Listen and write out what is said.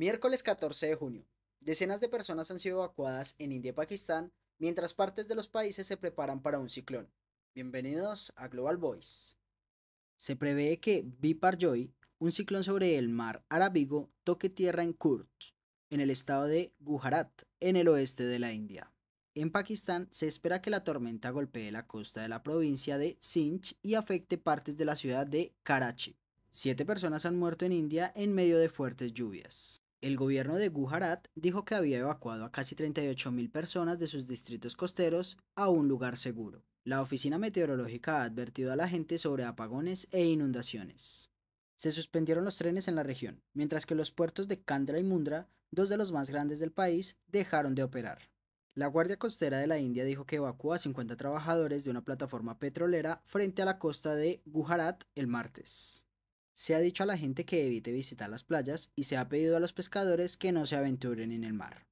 Miércoles 14 de junio. Decenas de personas han sido evacuadas en India y Pakistán mientras partes de los países se preparan para un ciclón. Bienvenidos a Global Voice. Se prevé que Biparjoy, un ciclón sobre el mar Arábigo, toque tierra en Kurt, en el estado de Gujarat, en el oeste de la India. En Pakistán se espera que la tormenta golpee la costa de la provincia de Sinch y afecte partes de la ciudad de Karachi. Siete personas han muerto en India en medio de fuertes lluvias. El gobierno de Gujarat dijo que había evacuado a casi 38.000 personas de sus distritos costeros a un lugar seguro. La oficina meteorológica ha advertido a la gente sobre apagones e inundaciones. Se suspendieron los trenes en la región, mientras que los puertos de Kandra y Mundra, dos de los más grandes del país, dejaron de operar. La Guardia Costera de la India dijo que evacuó a 50 trabajadores de una plataforma petrolera frente a la costa de Gujarat el martes. Se ha dicho a la gente que evite visitar las playas y se ha pedido a los pescadores que no se aventuren en el mar.